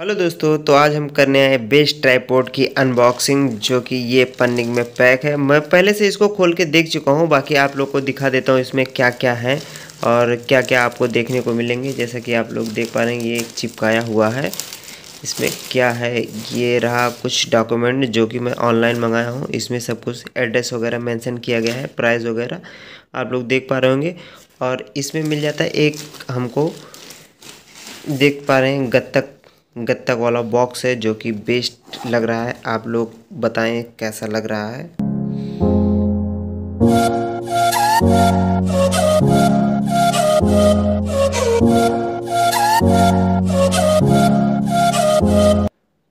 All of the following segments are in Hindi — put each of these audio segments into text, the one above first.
हेलो दोस्तों तो आज हम करने आए बेस्ट ट्राईपोर्ट की अनबॉक्सिंग जो कि ये पन्निंग में पैक है मैं पहले से इसको खोल के देख चुका हूँ बाकी आप लोग को दिखा देता हूँ इसमें क्या क्या है और क्या क्या आपको देखने को मिलेंगे जैसा कि आप लोग देख पा रहे हैं ये एक चिपकाया हुआ है इसमें क्या है ये रहा कुछ डॉक्यूमेंट जो कि मैं ऑनलाइन मंगाया हूँ इसमें सब कुछ एड्रेस वगैरह मैंसन किया गया है प्राइस वगैरह आप लोग देख पा रहे होंगे और इसमें मिल जाता है एक हमको देख पा रहे हैं गत्तक गत्तक वाला बॉक्स है जो कि बेस्ट लग रहा है आप लोग बताएं कैसा लग रहा है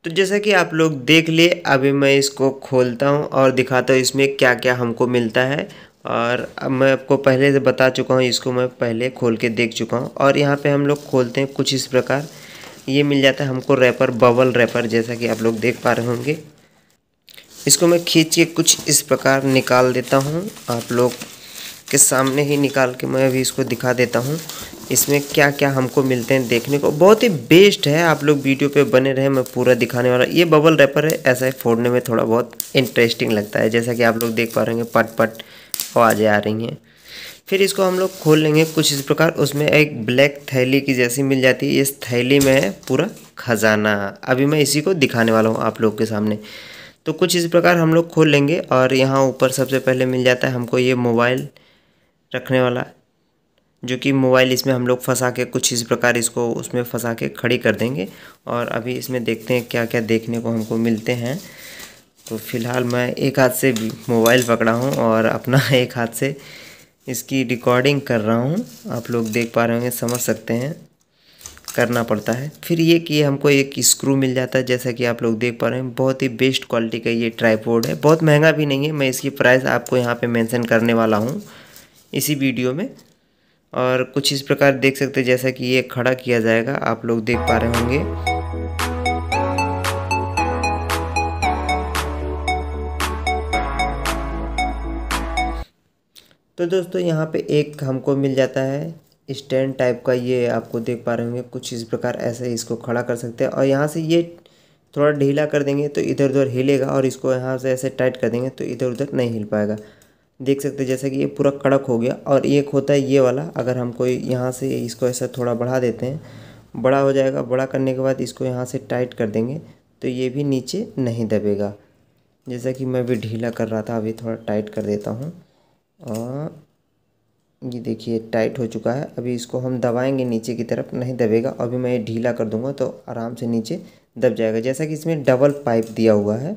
तो जैसा कि आप लोग देख लिए अभी मैं इसको खोलता हूं और दिखाता हूं इसमें क्या क्या हमको मिलता है और अब मैं आपको पहले से बता चुका हूं इसको मैं पहले खोल के देख चुका हूं और यहाँ पे हम लोग खोलते हैं कुछ इस प्रकार ये मिल जाता है हमको रैपर बबल रैपर जैसा कि आप लोग देख पा रहे होंगे इसको मैं खींच के कुछ इस प्रकार निकाल देता हूँ आप लोग के सामने ही निकाल के मैं अभी इसको दिखा देता हूँ इसमें क्या क्या हमको मिलते हैं देखने को बहुत ही बेस्ट है आप लोग वीडियो पे बने रहे मैं पूरा दिखाने वाला ये बबल रैपर है ऐसा ही फोड़ने में थोड़ा बहुत इंटरेस्टिंग लगता है जैसा कि आप लोग देख पा रहे होंगे पट पट आवाज़ें आ रही हैं फिर इसको हम लोग खोल लेंगे कुछ इस प्रकार उसमें एक ब्लैक थैली की जैसी मिल जाती है इस थैली में है पूरा खजाना अभी मैं इसी को दिखाने वाला हूँ आप लोग के सामने तो कुछ इस प्रकार हम लोग खोल लेंगे और यहाँ ऊपर सबसे पहले मिल जाता है हमको ये मोबाइल रखने वाला जो कि मोबाइल इसमें हम लोग फंसा के कुछ इस प्रकार इसको उसमें फंसा के खड़ी कर देंगे और अभी इसमें देखते हैं क्या क्या देखने को हमको मिलते हैं तो फिलहाल मैं एक हाथ से मोबाइल पकड़ा हूँ और अपना एक हाथ से इसकी रिकॉर्डिंग कर रहा हूँ आप लोग देख पा रहे होंगे समझ सकते हैं करना पड़ता है फिर ये कि हमको एक स्क्रू मिल जाता है जैसा कि आप लोग देख पा रहे हैं बहुत ही बेस्ट क्वालिटी का ये ट्राईपोर्ड है बहुत महंगा भी नहीं है मैं इसकी प्राइस आपको यहाँ पे मेंशन करने वाला हूँ इसी वीडियो में और कुछ इस प्रकार देख सकते हैं जैसा कि ये खड़ा किया जाएगा आप लोग देख पा रहे होंगे तो दोस्तों यहाँ पे एक हमको मिल जाता है स्टैंड टाइप का ये आपको देख पा रहे होंगे कुछ इस प्रकार ऐसे इसको खड़ा कर सकते हैं और यहाँ से ये थोड़ा ढीला कर देंगे तो इधर उधर हिलेगा और इसको यहाँ से ऐसे टाइट कर देंगे तो इधर उधर नहीं हिल पाएगा देख सकते हैं जैसे कि ये पूरा कड़क हो गया और एक होता है ये वाला अगर हम कोई यहाँ से इसको ऐसा थोड़ा बढ़ा देते हैं बड़ा हो जाएगा बड़ा करने के बाद इसको यहाँ से टाइट कर देंगे तो ये भी नीचे नहीं दबेगा जैसा कि मैं भी ढीला कर रहा था अभी थोड़ा टाइट कर देता हूँ और ये देखिए टाइट हो चुका है अभी इसको हम दबाएंगे नीचे की तरफ नहीं दबेगा अभी मैं ये ढीला कर दूंगा तो आराम से नीचे दब जाएगा जैसा कि इसमें डबल पाइप दिया हुआ है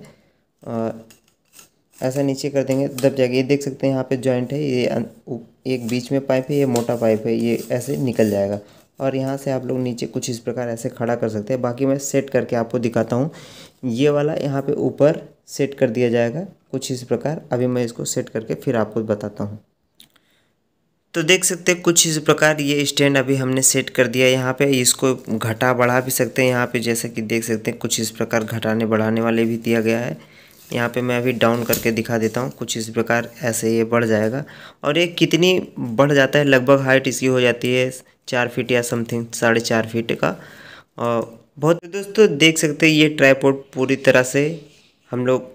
और ऐसा नीचे कर देंगे दब जाएगा ये देख सकते हैं यहाँ पे जॉइंट है ये एक बीच में पाइप है ये मोटा पाइप है ये ऐसे निकल जाएगा और यहाँ से आप लोग नीचे कुछ इस प्रकार ऐसे खड़ा कर सकते हैं बाकी मैं सेट करके आपको दिखाता हूँ ये वाला यहाँ पर ऊपर सेट कर दिया जाएगा कुछ इस प्रकार अभी मैं इसको सेट करके फिर आपको बताता हूँ तो देख सकते हैं कुछ इस प्रकार ये स्टैंड अभी हमने सेट कर दिया यहाँ पे इसको घटा बढ़ा भी सकते हैं यहाँ पे जैसा कि देख सकते हैं कुछ इस प्रकार घटाने बढ़ाने वाले भी दिया गया है यहाँ पे मैं अभी डाउन करके दिखा देता हूँ कुछ इस प्रकार ऐसे ये बढ़ जाएगा और ये कितनी बढ़ जाता है लगभग हाइट इसकी हो जाती है चार फीट या समथिंग साढ़े चार फीट का और बहुत दोस्तों देख सकते हैं ये ट्राईपोर्ट पूरी तरह से हम लोग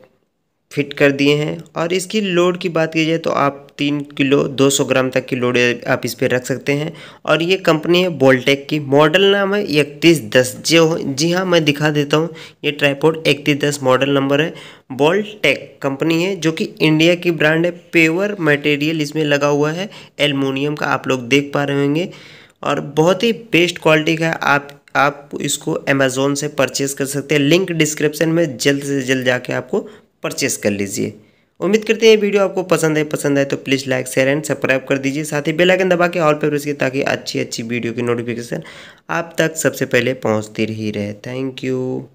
फिट कर दिए हैं और इसकी लोड की बात की जाए तो आप तीन किलो दो सौ ग्राम तक की लोड आप इस पर रख सकते हैं और ये कंपनी है बोल्टेक की मॉडल नाम है इकतीस दस जो जी हाँ मैं दिखा देता हूँ ये ट्राईपोर्ट इकतीस दस मॉडल नंबर है बोल्टेक कंपनी है जो कि इंडिया की ब्रांड है पेवर मटेरियल इसमें लगा हुआ है एलमोनियम का आप लोग देख पा रहे होंगे और बहुत ही बेस्ट क्वालिटी का आप आप इसको अमेज़ोन से परचेज़ कर सकते हैं लिंक डिस्क्रिप्शन में जल्द से जल्द जाके आपको परचेस कर लीजिए उम्मीद करते हैं वीडियो आपको पसंद है पसंद है तो please like share and subscribe कर दीजिए साथ ही बेल आइकन दबा के ऑल पर रखिए ताकि अच्छी अच्छी वीडियो की नोटिफिकेशन आप तक सबसे पहले पहुंचती ही रहे थैंक यू